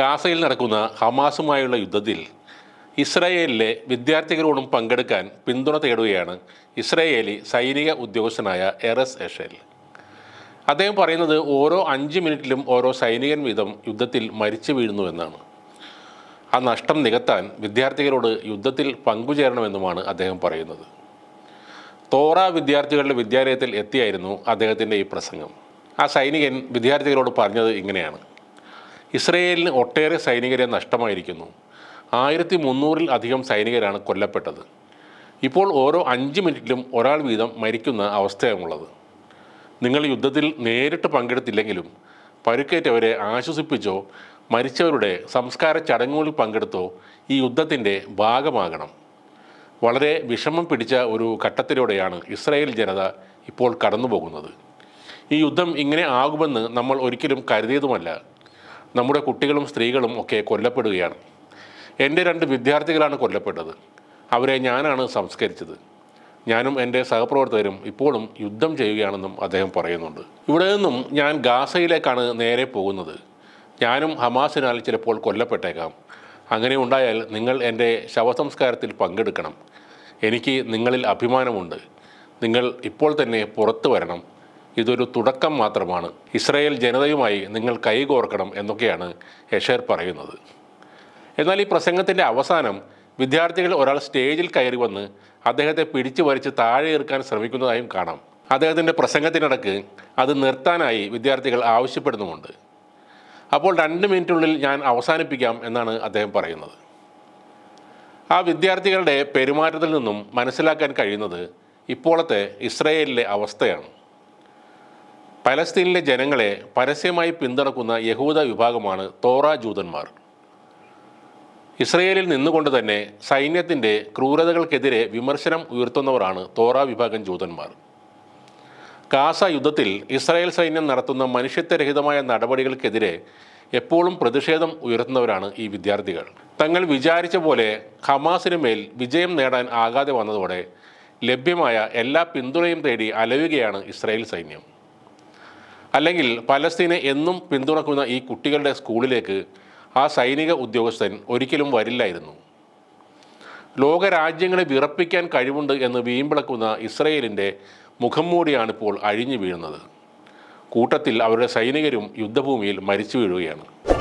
ഗാസയിൽ നടക്കുന്ന ഹമാസുമായുള്ള യുദ്ധത്തിൽ ഇസ്രായേലിലെ വിദ്യാർത്ഥികളോടും പങ്കെടുക്കാൻ പിന്തുണ തേടുകയാണ് ഇസ്രായേലി സൈനിക ഉദ്യോഗസ്ഥനായ എറസ് എഷേൽ അദ്ദേഹം പറയുന്നത് ഓരോ അഞ്ച് മിനിറ്റിലും ഓരോ സൈനികൻ വീതം യുദ്ധത്തിൽ മരിച്ചു വീഴുന്നു എന്നാണ് ആ നഷ്ടം നികത്താൻ വിദ്യാർത്ഥികളോട് യുദ്ധത്തിൽ പങ്കുചേരണമെന്നുമാണ് അദ്ദേഹം പറയുന്നത് തോറ വിദ്യാർത്ഥികളുടെ വിദ്യാലയത്തിൽ എത്തിയായിരുന്നു അദ്ദേഹത്തിൻ്റെ ഈ പ്രസംഗം ആ സൈനികൻ വിദ്യാർത്ഥികളോട് പറഞ്ഞത് ഇങ്ങനെയാണ് ഇസ്രയേലിന് ഒട്ടേറെ സൈനികരെ നഷ്ടമായിരിക്കുന്നു ആയിരത്തി മുന്നൂറിൽ അധികം സൈനികരാണ് കൊല്ലപ്പെട്ടത് ഇപ്പോൾ ഓരോ അഞ്ച് മിനിറ്റിലും ഒരാൾ വീതം മരിക്കുന്ന അവസ്ഥയാണുള്ളത് നിങ്ങൾ യുദ്ധത്തിൽ നേരിട്ട് പങ്കെടുത്തില്ലെങ്കിലും പരുക്കേറ്റവരെ ആശ്വസിപ്പിച്ചോ മരിച്ചവരുടെ സംസ്കാര ചടങ്ങുകളിൽ പങ്കെടുത്തോ ഈ യുദ്ധത്തിൻ്റെ ഭാഗമാകണം വളരെ വിഷമം പിടിച്ച ഒരു ഘട്ടത്തിലൂടെയാണ് ഇസ്രായേൽ ജനത ഇപ്പോൾ കടന്നുപോകുന്നത് ഈ യുദ്ധം ഇങ്ങനെ ആകുമെന്ന് നമ്മൾ ഒരിക്കലും കരുതിയതുമല്ല നമ്മുടെ കുട്ടികളും സ്ത്രീകളും ഒക്കെ കൊല്ലപ്പെടുകയാണ് എൻ്റെ രണ്ട് വിദ്യാർത്ഥികളാണ് കൊല്ലപ്പെട്ടത് അവരെ ഞാനാണ് സംസ്കരിച്ചത് ഞാനും എൻ്റെ സഹപ്രവർത്തകരും ഇപ്പോഴും യുദ്ധം ചെയ്യുകയാണെന്നും അദ്ദേഹം പറയുന്നുണ്ട് ഇവിടെ നിന്നും ഞാൻ ഗാസയിലേക്കാണ് നേരെ പോകുന്നത് ഞാനും ഹമാസിനാൽ ചിലപ്പോൾ കൊല്ലപ്പെട്ടേക്കാം അങ്ങനെ ഉണ്ടായാൽ നിങ്ങൾ എൻ്റെ ശവസംസ്കാരത്തിൽ പങ്കെടുക്കണം എനിക്ക് നിങ്ങളിൽ അഭിമാനമുണ്ട് നിങ്ങൾ ഇപ്പോൾ തന്നെ പുറത്തു വരണം ഇതൊരു തുടക്കം മാത്രമാണ് ഇസ്രായേൽ ജനതയുമായി നിങ്ങൾ കൈകോർക്കണം എന്നൊക്കെയാണ് യഷേർ പറയുന്നത് എന്നാൽ ഈ പ്രസംഗത്തിൻ്റെ അവസാനം വിദ്യാർത്ഥികൾ ഒരാൾ സ്റ്റേജിൽ കയറി വന്ന് അദ്ദേഹത്തെ പിടിച്ചു വരച്ച് താഴെ ഇറക്കാൻ ശ്രമിക്കുന്നതായും കാണാം അദ്ദേഹത്തിൻ്റെ പ്രസംഗത്തിനിടക്ക് അത് നിർത്താനായി വിദ്യാർത്ഥികൾ ആവശ്യപ്പെടുന്നുമുണ്ട് അപ്പോൾ രണ്ട് മിനിറ്റിനുള്ളിൽ ഞാൻ അവസാനിപ്പിക്കാം എന്നാണ് അദ്ദേഹം പറയുന്നത് ആ വിദ്യാർത്ഥികളുടെ പെരുമാറ്റത്തിൽ നിന്നും മനസ്സിലാക്കാൻ കഴിയുന്നത് ഇപ്പോഴത്തെ ഇസ്രയേലിലെ അവസ്ഥയാണ് പലസ്തീനിലെ ജനങ്ങളെ പരസ്യമായി പിന്തുണക്കുന്ന യഹൂദ വിഭാഗമാണ് തോറ ജൂതന്മാർ ഇസ്രയേലിൽ നിന്നുകൊണ്ട് തന്നെ സൈന്യത്തിൻ്റെ ക്രൂരതകൾക്കെതിരെ വിമർശനം ഉയർത്തുന്നവരാണ് തോറ വിഭാഗം ജൂതന്മാർ കാസ യുദ്ധത്തിൽ ഇസ്രായേൽ സൈന്യം നടത്തുന്ന മനുഷ്യത്വരഹിതമായ നടപടികൾക്കെതിരെ എപ്പോഴും പ്രതിഷേധം ഉയർത്തുന്നവരാണ് ഈ വിദ്യാർത്ഥികൾ തങ്ങൾ വിചാരിച്ച പോലെ ഹമാസിന് മേൽ വിജയം നേടാൻ ആകാതെ വന്നതോടെ ലഭ്യമായ എല്ലാ പിന്തുണയും തേടി അലയുകയാണ് ഇസ്രായേൽ സൈന്യം അല്ലെങ്കിൽ പലസ്തീനെ എന്നും പിന്തുണക്കുന്ന ഈ കുട്ടികളുടെ സ്കൂളിലേക്ക് ആ സൈനിക ഉദ്യോഗസ്ഥൻ ഒരിക്കലും വരില്ലായിരുന്നു ലോകരാജ്യങ്ങളെ വിറപ്പിക്കാൻ കഴിവുണ്ട് എന്ന് വീമ്പിളക്കുന്ന ഇസ്രയേലിൻ്റെ മുഖം മൂടിയാണ് ഇപ്പോൾ അഴിഞ്ഞു വീഴുന്നത് കൂട്ടത്തിൽ അവരുടെ സൈനികരും യുദ്ധഭൂമിയിൽ മരിച്ചു വീഴുകയാണ്